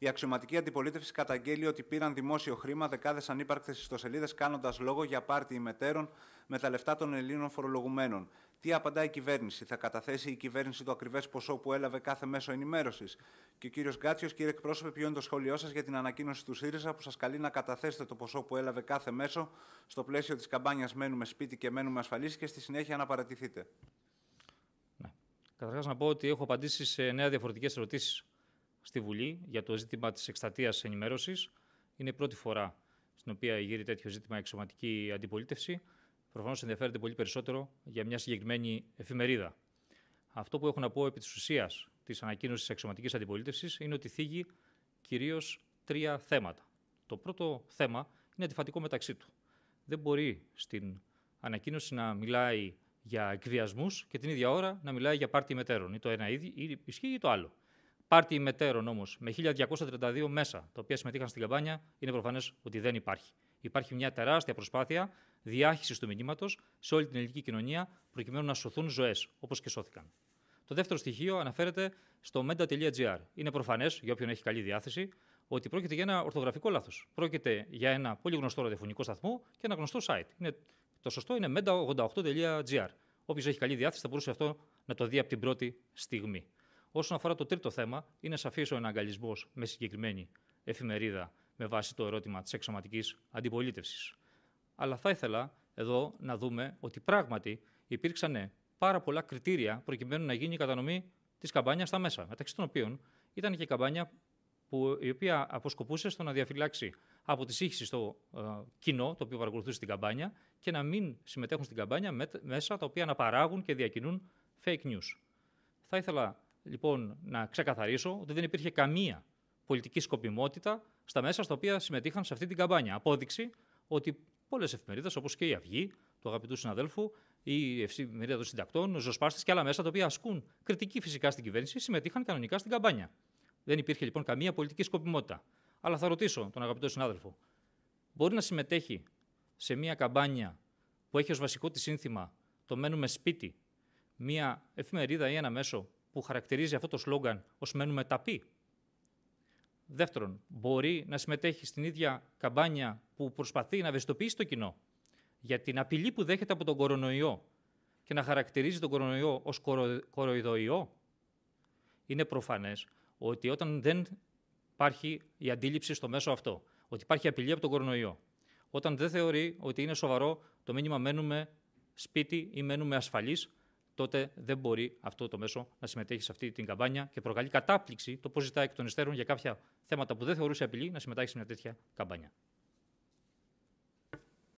Η αξιωματική αντιπολίτευση καταγγέλει ότι πήραν δημόσιο χρήμα δεκάδες ανύπαρκτες ιστοσελίδες κάνοντας λόγο για πάρτι ημετέρων με τα λεφτά των Ελλήνων φορολογουμένων. Τι απαντά η κυβέρνηση, θα καταθέσει η κυβέρνηση το ακριβές ποσό που έλαβε κάθε μέσο ενημέρωσης. Και ο κύριος Γκάτσιος, κύριε εκπρόσωπε, ποιο είναι το σχόλιο σας για την ανακοίνωση του ΣΥΡΙΖΑ που σας καλεί να καταθέσετε το ποσό που έλαβε κάθε μέσο στο πλαίσιο της καμπάνιας Μένουμε σπίτι και μένουμε ασφαλείς και στη συνέχεια να παρατηθείτε. Ναι. Καταρχάς να πω ότι έχω απαντήσει σε νέα διαφορετικές ερωτήσεις στη Βουλή για το ζήτημα της εκστατείας ενημέρωσης, Είναι η πρώτη φορά στην οποία γύρει τέτοιο ζήτημα εξωματική αντιπολίτευση. Προφανώς ενδιαφέρεται πολύ περισσότερο για μια συγκεκριμένη εφημερίδα. Αυτό που έχω να πω επί της ουσίας της ανακοίνωσης της εξωματικής αντιπολίτευσης είναι ότι θίγει κυρίως τρία θέματα. Το πρώτο θέμα είναι αντιφατικό μεταξύ του. Δεν μπορεί στην ανακοίνωση να μιλάει για εκβιασμούς και την ίδια ώρα να μιλάει για πάρτι μετέρων. Ή το ένα ήδη, ή ισχύει ή το άλλο πάρτι ημετέρων όμως με 1.232 μέσα, τα οποία συμμετείχαν στην καμπάνια, είναι προφανές ότι δεν υπάρχει. Υπάρχει μια τεράστια προσπάθεια διάχυσης του μηνύματος σε όλη την ελληνική κοινωνία, προκειμένου να σωθούν ζωές, όπως και σώθηκαν. Το δεύτερο στοιχείο αναφέρεται στο menta.gr. Είναι προφανές, για όποιον έχει καλή διάθεση, ότι πρόκειται για ένα ορθογραφικό λάθος. Πρόκειται για ένα πολύ γνωστό ραδιοφωνικό σταθμό και ένα γνωστό site. Είναι, το σωστό είναι menta88.gr. Όποιος έχει καλή διάθεση θα μπορούσε αυτό να το δει από την πρώτη στιγμή. Όσον αφορά το τρίτο θέμα, είναι σαφής ο εναγκαλισμός με συγκεκριμένη εφημερίδα με βάση το ερώτημα της εξωματικής αντιπολίτευσης. Αλλά θα ήθελα εδώ να δούμε ότι πράγματι υπήρξαν πάρα πολλά κριτήρια προκειμένου να γίνει η κατανομή της καμπάνιας στα μέσα, μεταξύ των οποίων ήταν και η καμπάνια που, η οποία αποσκοπούσε στο να διαφυλάξει από τη σύγχυση στο ε, κοινό το οποίο παρακολουθούσε την καμπάνια και να μην συμμετέχουν στην καμπάνια μέσα τα οποία να παράγουν και διακινούν fake news. Θα ήθελα λοιπόν να ξεκαθαρίσω ότι δεν υπήρχε καμία πολιτική σκοπιμότητα στα μέσα στα οποία συμμετείχαν σε αυτή την καμπάνια. Απόδειξη ότι πολλές εφημερίδες, όπως και η Αυγή, του αγαπητού συναδέλφου, η Εφημερίδα των Συντακτών, ο Ζωσπάστη και άλλα μέσα τα οποία ασκούν κριτική φυσικά στην κυβέρνηση, συμμετείχαν κανονικά στην καμπάνια. Δεν υπήρχε λοιπόν καμία πολιτική σκοπιμότητα. Αλλά θα ρωτήσω τον αγαπητό συνάδελφο, μπορεί να συμμετέχει σε μια καμπάνια που έχει ως βασικό της σύνθημα το μένουμε σπίτι, μια εφημερίδα ή ένα μέσο που χαρακτηρίζει αυτό το σλόγγαν ως μένουμε ταπεί. Δεύτερον, μπορεί να συμμετέχει στην ίδια καμπάνια που προσπαθεί να ευαισθητοποιήσει το κοινό για την απειλή που δέχεται από τον κορονοϊό και να χαρακτηρίζει τον κορονοϊό ως κοροϊδοϊό. Είναι προφανές ότι όταν δεν υπάρχει η αντίληψη στο μέσο αυτό, ότι υπάρχει απειλή από τον κορονοϊό, όταν δεν θεωρεί ότι είναι σοβαρό το μήνυμα μένουμε σπίτι ή μένουμε ασφαλείς, τότε δεν μπορεί αυτό το μέσο να συμμετέχει σε αυτή την καμπάνια και προκαλεί κατάπληξη το πώς ζητάει εκ των υστέρων για κάποια θέματα που δεν θεωρούσε απειλή να συμμετάσχει σε μια τέτοια καμπάνια.